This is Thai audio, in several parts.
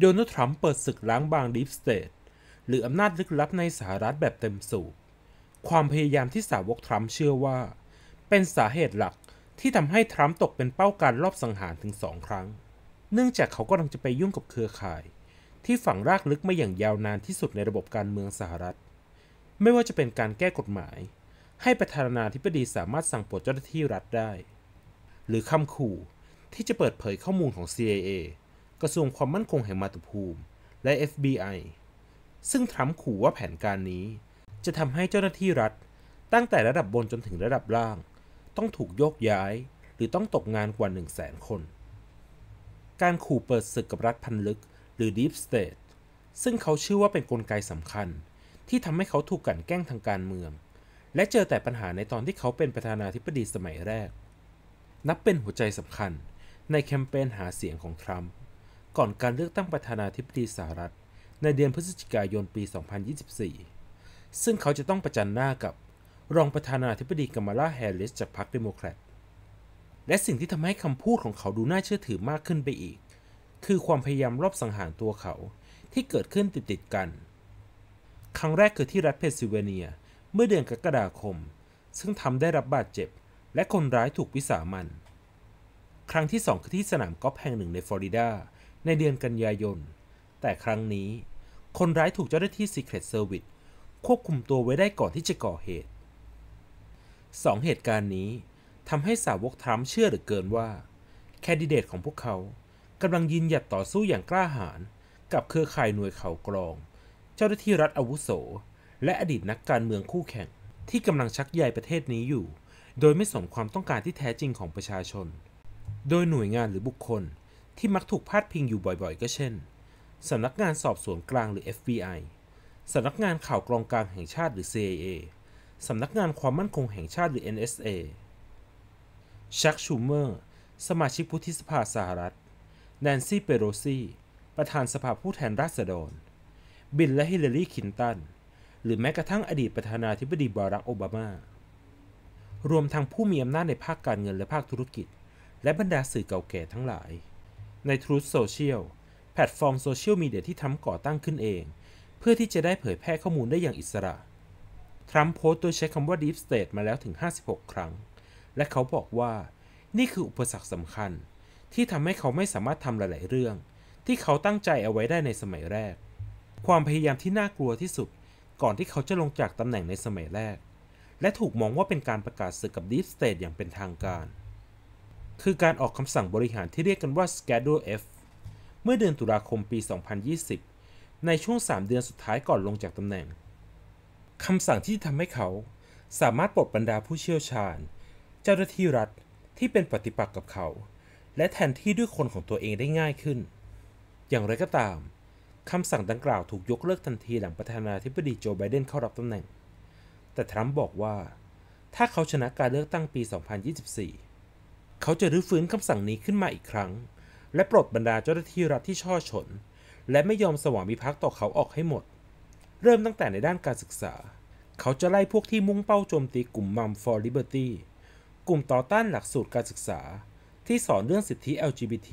โดนัลด์ทรัมป์เปิดศึกล้างบางดีฟสเตทหรืออำนาจลึกลับในสหรัฐแบบเต็มสูบความพยายามที่สาวกทรัมป์เชื่อว่า เป็นสาเหตุหลักที่ทำให้ทรัมป์ตกเป็นเป้าการรอบสังหารถึงสองครั้ง เนื่องจากเขากำลังจะไปยุ่งกับเครือข่าย ที่ฝังรากลึกมาอย่างยาวนานที่สุดในระบบการเมืองสหรัฐ ไม่ว่าจะเป็นการแก้กฎหมาย ให้ประธานาธิบดีสามารถสั่งปลดเจ้าหน้าที่รัฐได้หรือคำขู่ที่จะเปิดเผยข้อมูลของ CIA กระทรวงความมั่นคงแห่งมาตุภูมิและ FBI ซึ่งทรัมป์ขู่ว่าแผนการนี้ จะทำให้เจ้าหน้าที่รัฐตั้งแต่ระดับบนจนถึงระดับล่าง ต้องถูกโยกย้าย หรือต้องตกงานกว่า 1 0 0 0 0แสนคน การขู่เปิดศึกกับรัฐพันลึกหรือ Deep State ซึ่งเขาเชื่อว่าเป็นนกลไกสำคัญ ที่ทำให้เขาถูกกั่นแกล้งทางการเมือง และเจอแต่ปัญหาในตอนที่เขาเป็นประธานาธิบดีสมัยแรก นับเป็นหัวใจสำคัญในแคมเปญหาเสียงของทรัมป์ก่อนการเลือกตั้งประธานาธิบดีสหรัฐ ในเดือนพฤศจิกายนปี 2024 ซึ่งเขาจะต้องประจันหน้ากับ รองประธานาธิบดีกัมมาลาแฮร์ริสจากพรรคเดโมแครต และสิ่งที่ทำให้คำพูดของเขาดูน่าเชื่อถือมากขึ้นไปอีก คือความพยายามรอบสังหารตัวเขาที่เกิดขึ้นติดติดกัน ครั้งแรกคือที่รัฐเพนซิลเวเนียเมื่อเดือนกรกฎาคมซึ่งทำได้รับบาดเจ็บ และคนร้ายถูกวิสามัน ครั้งที่สองคือที่สนามกอล์ฟแห่งหนึ่งในฟลอริดาในเดือนกันยายน แต่ครั้งนี้คนร้ายถูกเจ้าหน้าที่ Secret Service ควบคุมตัวไว้ได้ก่อนที่จะก่อเหตุ สองเหตุการณ์นี้ทำให้สาวกทรัมป์เชื่อเหลือเกินว่า แคนดิเดตของพวกเขากำลังยืนหยัดต่อสู้อย่างกล้าหาญกับเครือข่ายหน่วยเข่ากรอง เจ้าหน้าที่รัฐอาวุโส และอดีตนักการเมืองคู่แข่งที่กำลังชักใยประเทศนี้อยู่ โดยไม่สนความต้องการที่แท้จริงของประชาชน โดยหน่วยงานหรือบุคคลที่มักถูกพาดพิงอยู่บ่อยๆ ก็เช่น สำนักงานสอบสวนกลางหรือ FBI สำนักงานข่าวกรองกลางแห่งชาติหรือ CIA สำนักงานความมั่นคงแห่งชาติหรือ NSA ชักชูเมอร์ สมาชิกผู้ที่สภาสหรัฐแนนซี่เปโรซี ประธานสภาผู้แทนราษฎร บิลและฮิลลารีคินตันหรือแม้กระทั่งอดีตประธานาธิบดีบารักโอบามา รวมทั้งผู้มีอำนาจในภาคการเงินและภาคธุรกิจ และบรรดาสื่อเก่าแก่ทั้งหลายใน Truth Social แพลตฟอร์มโซเชียลมีเดียที่ทั้มก่อตั้งขึ้นเอง เพื่อที่จะได้เผยแพร่ข้อมูลได้อย่างอิสระ ทรัมป์โพสต์โดยใช้คำว่า Deep State มาแล้วถึง 56 ครั้ง และเขาบอกว่านี่คืออุปสรรคสำคัญ ที่ทำให้เขาไม่สามารถทำหลายๆ เรื่อง ที่เขาตั้งใจเอาไว้ได้ในสมัยแรก ความพยายามที่น่ากลัวที่สุด ก่อนที่เขาจะลงจากตำแหน่งในสมัยแรก และถูกมองว่าเป็นการประกาศศึกกับ Deep State อย่างเป็นทางการคือการออกคำสั่งบริหารที่เรียกกันว่า Schedule F เมื่อเดือนตุลาคมปี 2020 ในช่วง 3 เดือนสุดท้ายก่อนลงจากตำแหน่งคำสั่งที่ทำให้เขาสามารถปลดบรรดาผู้เชี่ยวชาญ เจ้าหน้าที่รัฐที่เป็นปฏิปักษ์กับเขา และแทนที่ด้วยคนของตัวเองได้ง่ายขึ้น อย่างไรก็ตามคำสั่งดังกล่าวถูกยกเลิกทันทีหลังประธานาธิบดีโจไบเดนเข้ารับตำแหน่ง แต่ทรัมป์บอกว่า ถ้าเขาชนะการเลือกตั้งปี 2024เขาจะรื้อฟื้นคำสั่งนี้ขึ้นมาอีกครั้ง และปลดบรรดาเจ้าหน้าที่รัฐที่ช่อฉนและไม่ยอมสวามิภักดิ์ต่อเขาออกให้หมด เริ่มตั้งแต่ในด้านการศึกษา เขาจะไล่พวกที่มุ่งเป้าโจมตีกลุ่มมัมฟอร์ลิเบอร์ตี้กลุ่มต่อต้านหลักสูตรการศึกษาที่สอนเรื่องสิทธิ LGBT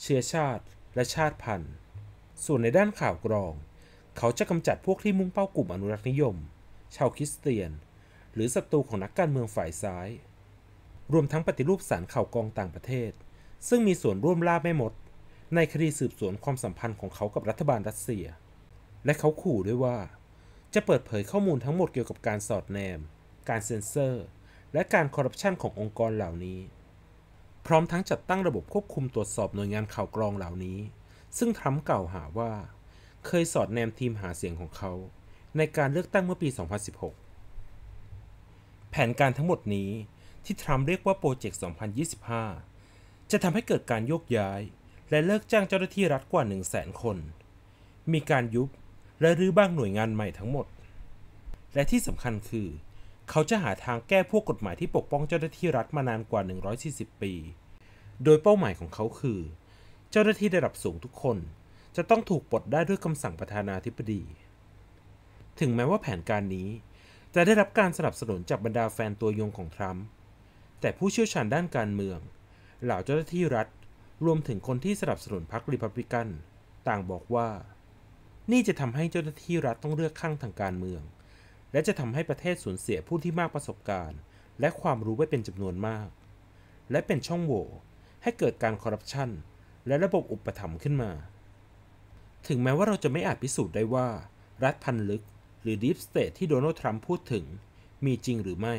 เชื้อชาติ และชาติพันธุ์ ส่วนในด้านข่าวกรอง เขาจะกำจัดพวกที่มุ่งเป้ากลุ่มอนุรักษนิยม ชาวคริสเตียน หรือศัตรูของนักการเมืองฝ่ายซ้ายรวมทั้งปฏิรูปสารข่าวกองต่างประเทศ ซึ่งมีส่วนร่วมล่าไม่หมด ในคดีสืบสวนความสัมพันธ์ของเขากับรัฐบาลรัสเซีย และเขาขู่ด้วยว่า จะเปิดเผยข้อมูลทั้งหมดเกี่ยวกับการสอดแนม การเซ็นเซอร์ และการคอร์รัปชันขององค์กรเหล่านี้ พร้อมทั้งจัดตั้งระบบควบคุมตรวจสอบหน่วยงานข่าวกรองเหล่านี้ ซึ่งทรัมป์กล่าวหาว่า เคยสอดแนมทีมหาเสียงของเขา ในการเลือกตั้งเมื่อปี 2016 แผนการทั้งหมดนี้ที่ทรัมป์เรียกว่าโปรเจกต์ 2025 จะทำให้เกิดการโยกย้าย และเลิกจ้างเจ้าหน้าที่รัฐกว่า 1 0 0 0 0 0คน มีการยุบและรื้อบ้างหน่วยงานใหม่ทั้งหมด และที่สำคัญคือ เขาจะหาทางแก้พวกกฎหมายที่ปกป้องเจ้าหน้าที่รัฐมานานกว่า 140 ปี โดยเป้าหมายของเขาคือ เจ้าหน้าที่ระดับสูงทุกคน จะต้องถูกปลดได้ด้วยคำสั่งประธานาธิบดี ถึงแม้ว่าแผนการนี้ จะได้รับการสนับสนุนจากบรรดาแฟนตัวยงของทรัมป์แต่ผู้เชี่ยวชาญด้านการเมือง เหล่าเจ้าหน้าที่รัฐ รวมถึงคนที่สนับสนุนพรรครีพับลิกัน ต่างบอกว่า นี่จะทำให้เจ้าหน้าที่รัฐต้องเลือกข้างทางการเมือง และจะทำให้ประเทศสูญเสียผู้ที่มากประสบการณ์ และความรู้ไว้เป็นจำนวนมาก และเป็นช่องโหว่ให้เกิดการคอร์รัปชัน และระบบอุปถัมภ์ขึ้นมา ถึงแม้ว่าเราจะไม่อาจพิสูจน์ได้ว่า รัฐพันลึก หรือ Deep State ที่โดนัลด์ทรัมป์พูดถึง มีจริงหรือไม่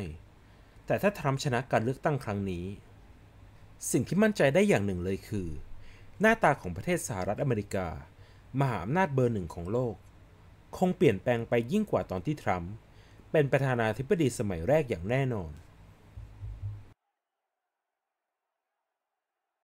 แต่ถ้าทรัมป์ชนะการเลือกตั้งครั้งนี้ สิ่งที่มั่นใจได้อย่างหนึ่งเลยคือ หน้าตาของประเทศสหรัฐอเมริกา มหาอำนาจเบอร์หนึ่งของโลก คงเปลี่ยนแปลงไปยิ่งกว่าตอนที่ทรัมป์เป็นประธานาธิบดีสมัยแรกอย่างแน่นอน